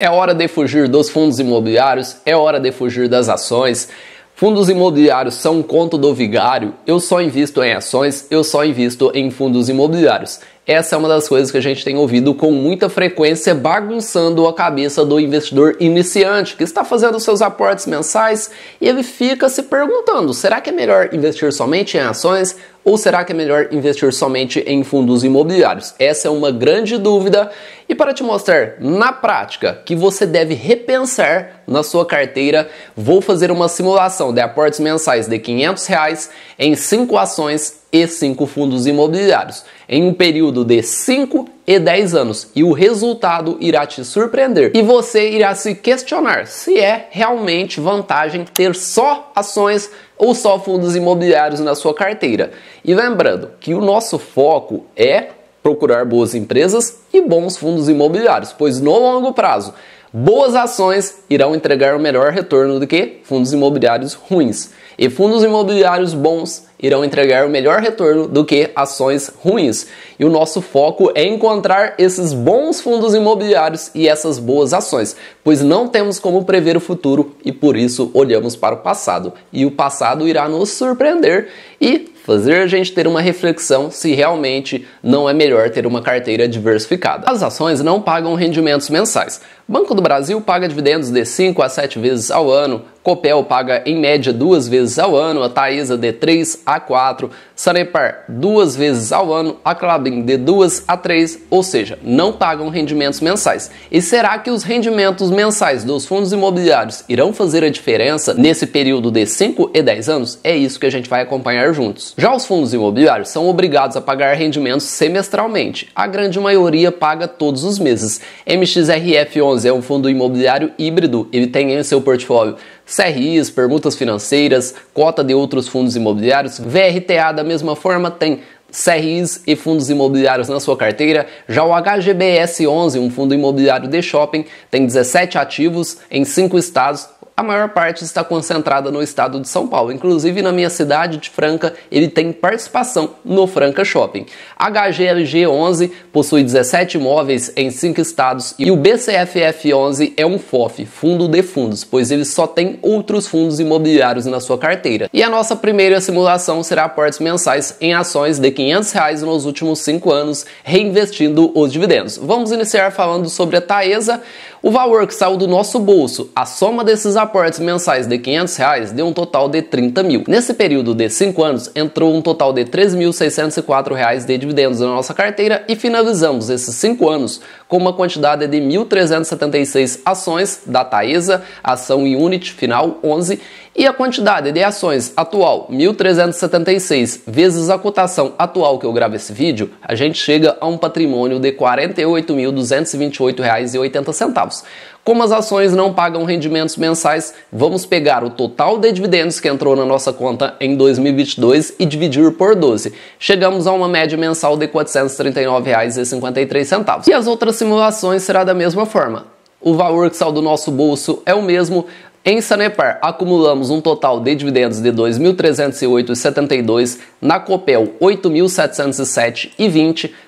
É hora de fugir dos fundos imobiliários, é hora de fugir das ações. Fundos imobiliários são um conto do vigário. Eu só invisto em ações, eu só invisto em fundos imobiliários. Essa é uma das coisas que a gente tem ouvido com muita frequência, bagunçando a cabeça do investidor iniciante que está fazendo seus aportes mensais e ele fica se perguntando: será que é melhor investir somente em ações ou será que é melhor investir somente em fundos imobiliários? Essa é uma grande dúvida e para te mostrar na prática que você deve repensar na sua carteira, vou fazer uma simulação de aportes mensais de 500 reais em 5 ações e 5 fundos imobiliários em um período de 5 e 10 anos e o resultado irá te surpreender e você irá se questionar se é realmente vantagem ter só ações ou só fundos imobiliários na sua carteira. E lembrando que o nosso foco é procurar boas empresas e bons fundos imobiliários, pois no longo prazo Boas ações irão entregar o melhor retorno do que fundos imobiliários ruins. E fundos imobiliários bons irão entregar o melhor retorno do que ações ruins. E o nosso foco é encontrar esses bons fundos imobiliários e essas boas ações, pois não temos como prever o futuro e por isso olhamos para o passado. E o passado irá nos surpreender e fazer a gente ter uma reflexão se realmente não é melhor ter uma carteira diversificada. As ações não pagam rendimentos mensais. Banco do Brasil paga dividendos de 5 a 7 vezes ao ano, Copel paga em média duas vezes ao ano, a Taesa de 3 a 4, Sanepar duas vezes ao ano, a Clabin de 2 a 3, ou seja, não pagam rendimentos mensais. E será que os rendimentos mensais dos fundos imobiliários irão fazer a diferença nesse período de 5 e 10 anos? É isso que a gente vai acompanhar juntos. Já os fundos imobiliários são obrigados a pagar rendimentos semestralmente. A grande maioria paga todos os meses. MXRF 11 é um fundo imobiliário híbrido. Ele tem em seu portfólio CRIs, permutas financeiras, cota de outros fundos imobiliários, VRTA da mesma forma tem CRIs e fundos imobiliários na sua carteira. Já o HGBS 11, um fundo imobiliário de shopping, tem 17 ativos em 5 estados, a maior parte está concentrada no estado de São Paulo. Inclusive, na minha cidade de Franca, ele tem participação no Franca Shopping. A HGLG 11 possui 17 imóveis em 5 estados e o BCFF 11 é um FOF, Fundo de Fundos, pois ele só tem outros fundos imobiliários na sua carteira. E a nossa primeira simulação será aportes mensais em ações de R$ 500 reais nos últimos 5 anos, reinvestindo os dividendos. Vamos iniciar falando sobre a Taesa. O valor que saiu do nosso bolso, a soma desses aportes mensais de 500 reais, deu um total de 30 mil. Nesse período de 5 anos, entrou um total de 3.604 reais de dividendos na nossa carteira e finalizamos esses 5 anos com uma quantidade de 1.376 ações da Taesa, ação Unit Final 11, e a quantidade de ações atual, 1.376, vezes a cotação atual que eu gravo esse vídeo, a gente chega a um patrimônio de R$ 48.228,80. Como as ações não pagam rendimentos mensais, vamos pegar o total de dividendos que entrou na nossa conta em 2022 e dividir por 12. Chegamos a uma média mensal de R$ 439,53. E as outras simulações será da mesma forma. O valor que saiu do nosso bolso é o mesmo, em Sanepar, acumulamos um total de dividendos de 2.308,72, na Copel 8.707,20,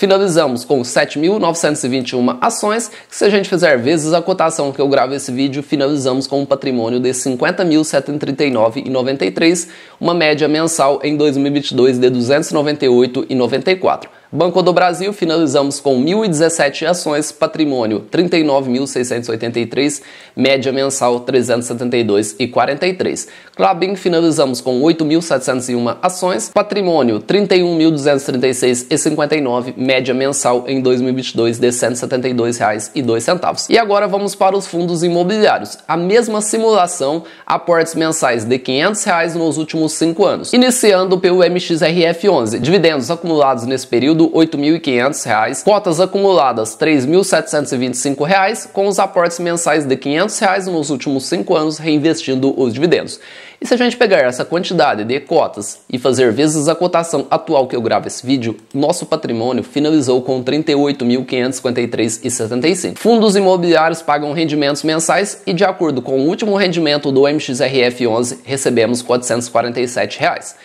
Finalizamos com 7.921 ações, que se a gente fizer vezes a cotação que eu gravo esse vídeo, finalizamos com um patrimônio de 50.739,93, uma média mensal em 2022 de 298,94. Banco do Brasil, finalizamos com 1.017 ações, patrimônio 39.683, média mensal 372,43. Clabin, finalizamos com 8.701 ações, patrimônio 31.236,59, média mensal em 2022 de R$ 172,02. E agora vamos para os fundos imobiliários. A mesma simulação, aportes mensais de R$ 500 reais nos últimos 5 anos. Iniciando pelo MXRF11, dividendos acumulados nesse período distribuído R$ 8.500, cotas acumuladas R$ 3.725, com os aportes mensais de R$ 500 nos últimos cinco anos, reinvestindo os dividendos. E se a gente pegar essa quantidade de cotas e fazer vezes a cotação atual que eu gravo esse vídeo, nosso patrimônio finalizou com 38.553,75. Fundos imobiliários pagam rendimentos mensais e de acordo com o último rendimento do MXRF11, recebemos R$ 447. Reais.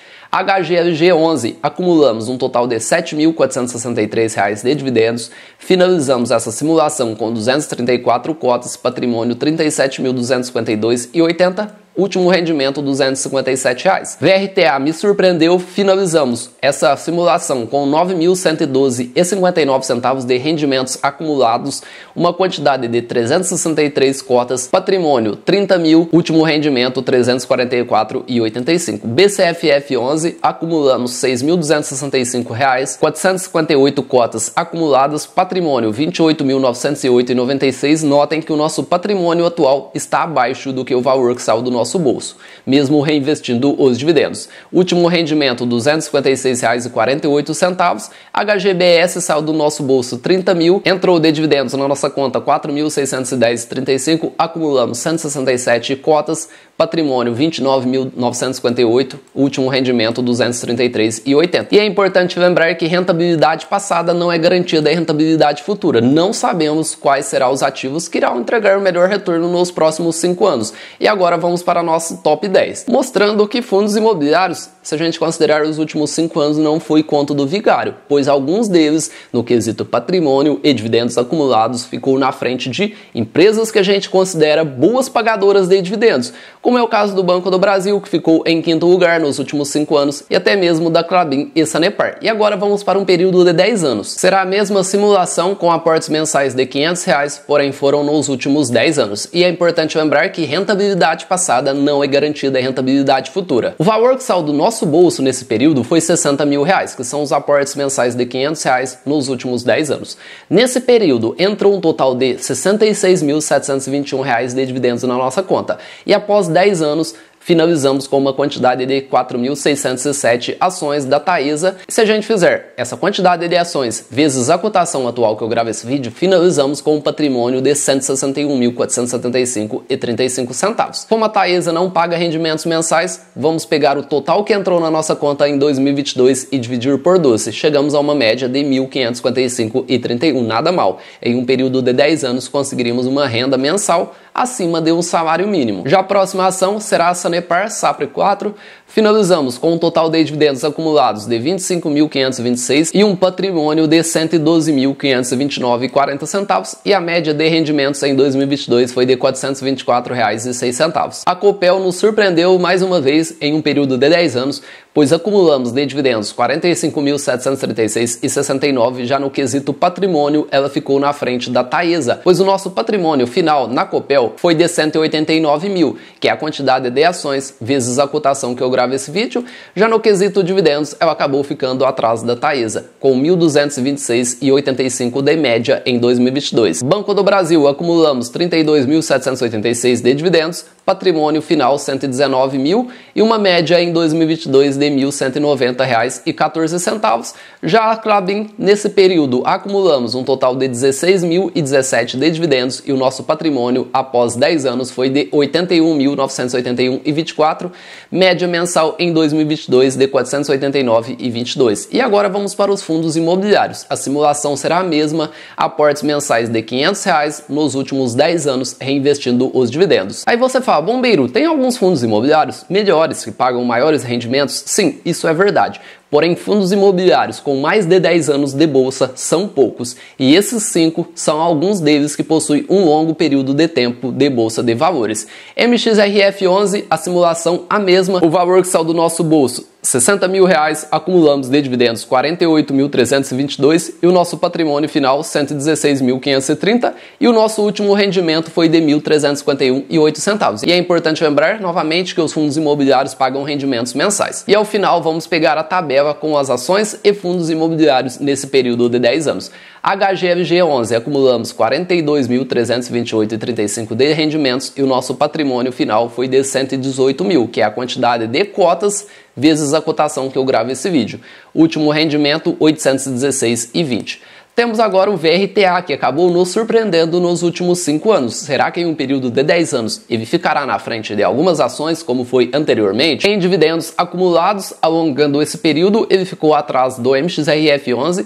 HGLG11, acumulamos um total de R$ 7.463 de dividendos, finalizamos essa simulação com 234 cotas, patrimônio R$ 37.252,80 último rendimento R$ 257. Reais. VRTA me surpreendeu, finalizamos essa simulação com 9.112,59 centavos de rendimentos acumulados, uma quantidade de 363 cotas, patrimônio 30 mil, último rendimento 344,85. BCFF 11 acumulamos R$ 6.265, 458 cotas acumuladas, patrimônio 28.908,96. Notem que o nosso patrimônio atual está abaixo do que o valor que saiu do nosso nosso bolso, mesmo reinvestindo os dividendos. Último rendimento R$ 256,48. HGBS saiu do nosso bolso R$ mil, entrou de dividendos na nossa conta 4.610,35, acumulamos 167 cotas, Patrimônio 29.958, último rendimento 233,80. E é importante lembrar que rentabilidade passada não é garantida em é rentabilidade futura. Não sabemos quais serão os ativos que irão entregar o melhor retorno nos próximos cinco anos. E agora vamos para nosso top 10, mostrando que fundos imobiliários, se a gente considerar os últimos cinco anos, não foi conta do vigário, pois alguns deles, no quesito patrimônio e dividendos acumulados, ficou na frente de empresas que a gente considera boas pagadoras de dividendos como é o caso do Banco do Brasil, que ficou em quinto lugar nos últimos cinco anos, e até mesmo da Clabin e Sanepar. E agora vamos para um período de 10 anos. Será a mesma simulação com aportes mensais de 500 reais, porém foram nos últimos 10 anos. E é importante lembrar que rentabilidade passada não é garantida, rentabilidade futura. O valor que saiu do nosso bolso nesse período foi 60 mil reais, que são os aportes mensais de 500 reais nos últimos 10 anos. Nesse período, entrou um total de 66.721 reais de dividendos na nossa conta. E após 10 anos, finalizamos com uma quantidade de 4.607 ações da Taesa. se a gente fizer essa quantidade de ações vezes a cotação atual que eu gravo esse vídeo, finalizamos com um patrimônio de 161.475,35 centavos. Como a Taesa não paga rendimentos mensais, vamos pegar o total que entrou na nossa conta em 2022 e dividir por 12. Chegamos a uma média de 1.555,31, nada mal. Em um período de 10 anos conseguiríamos uma renda mensal acima de um salário mínimo. Já a próxima ação será a Sanepar sapr 4. Finalizamos com um total de dividendos acumulados de 25.526 e um patrimônio de 112.529,40 centavos e a média de rendimentos em 2022 foi de R$ 424,06. A Copel nos surpreendeu mais uma vez em um período de 10 anos pois acumulamos de dividendos 45.736,69 já no quesito patrimônio, ela ficou na frente da Taesa, pois o nosso patrimônio final na Copel foi de 189 mil, que é a quantidade de ações vezes a cotação que eu gravo esse vídeo. Já no quesito dividendos, ela acabou ficando atrás da Taesa, com 1.226,85 de média em 2022. Banco do Brasil acumulamos 32.786 de dividendos, patrimônio final 119 mil e uma média em 2022 de R$ 1.190,14. Já a Clabin, nesse período, acumulamos um total de 16.017 de dividendos e o nosso patrimônio após 10 anos foi de R$ 81.981,24, média mensal em 2022 de R$ 489,22. E agora vamos para os fundos imobiliários. A simulação será a mesma, aportes mensais de R$ 500 reais nos últimos 10 anos, reinvestindo os dividendos. Aí você fala Opa, bombeiro, tem alguns fundos imobiliários melhores que pagam maiores rendimentos? Sim, isso é verdade. Porém, fundos imobiliários com mais de 10 anos de bolsa são poucos, e esses cinco são alguns deles que possuem um longo período de tempo de bolsa de valores. MXRF11, a simulação a mesma, o valor que saiu do nosso bolso 60 mil reais, acumulamos de dividendos 48.322 e o nosso patrimônio final 116.530 e o nosso último rendimento foi de 1.351,08 centavos. E é importante lembrar novamente que os fundos imobiliários pagam rendimentos mensais. E ao final vamos pegar a tabela leva com as ações e fundos imobiliários nesse período de 10 anos. HGFG11, acumulamos 42.328,35 de rendimentos e o nosso patrimônio final foi de 118 mil, que é a quantidade de cotas vezes a cotação que eu gravo esse vídeo. Último rendimento, 816,20. Temos agora o VRTA, que acabou nos surpreendendo nos últimos 5 anos. Será que em um período de 10 anos ele ficará na frente de algumas ações, como foi anteriormente? Em dividendos acumulados, alongando esse período, ele ficou atrás do MXRF11,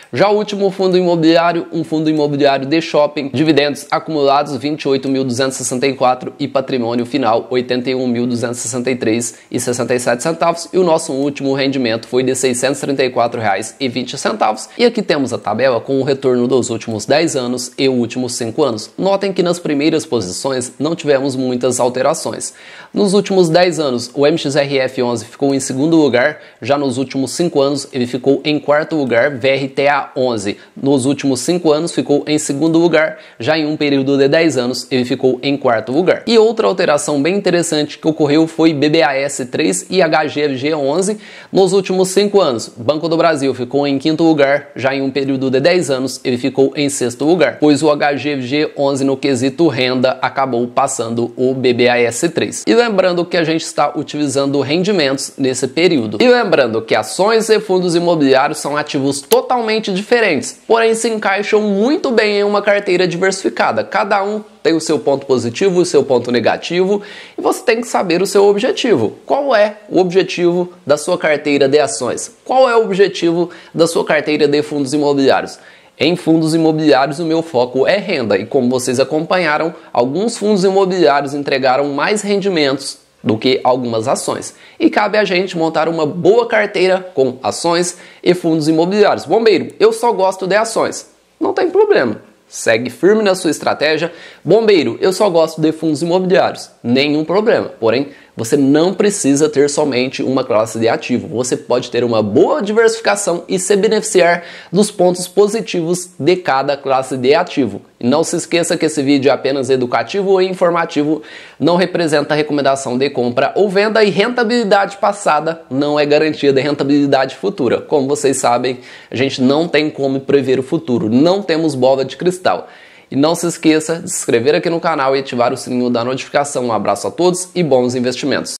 Já o último fundo imobiliário, um fundo imobiliário de shopping, dividendos acumulados 28.264 e patrimônio final 81.263,67 centavos e o nosso último rendimento foi de R$ 634,20. E aqui temos a tabela com o retorno dos últimos 10 anos e últimos 5 anos. Notem que nas primeiras posições não tivemos muitas alterações. Nos últimos 10 anos, o MXRF11 ficou em segundo lugar, já nos últimos 5 anos ele ficou em quarto lugar, VRTA 11. Nos últimos 5 anos ficou em segundo lugar, já em um período de 10 anos ele ficou em quarto lugar. E outra alteração bem interessante que ocorreu foi BBAS 3 e HGFG 11 nos últimos 5 anos. Banco do Brasil ficou em quinto lugar, já em um período de 10 anos ele ficou em sexto lugar, pois o HGFG 11 no quesito renda acabou passando o BBAS 3. E lembrando que a gente está utilizando rendimentos nesse período. E lembrando que ações e fundos imobiliários são ativos totalmente totalmente diferentes, porém se encaixam muito bem em uma carteira diversificada. Cada um tem o seu ponto positivo, o seu ponto negativo, e você tem que saber o seu objetivo. Qual é o objetivo da sua carteira de ações? Qual é o objetivo da sua carteira de fundos imobiliários? Em fundos imobiliários, o meu foco é renda, e como vocês acompanharam, alguns fundos imobiliários entregaram mais rendimentos do que algumas ações. E cabe a gente montar uma boa carteira com ações e fundos imobiliários. Bombeiro, eu só gosto de ações. Não tem problema. Segue firme na sua estratégia. Bombeiro, eu só gosto de fundos imobiliários. Nenhum problema. Porém, você não precisa ter somente uma classe de ativo. Você pode ter uma boa diversificação e se beneficiar dos pontos positivos de cada classe de ativo. E não se esqueça que esse vídeo é apenas educativo e informativo, não representa recomendação de compra ou venda e rentabilidade passada não é garantia de rentabilidade futura. Como vocês sabem, a gente não tem como prever o futuro, não temos bola de cristal. E não se esqueça de se inscrever aqui no canal e ativar o sininho da notificação. Um abraço a todos e bons investimentos!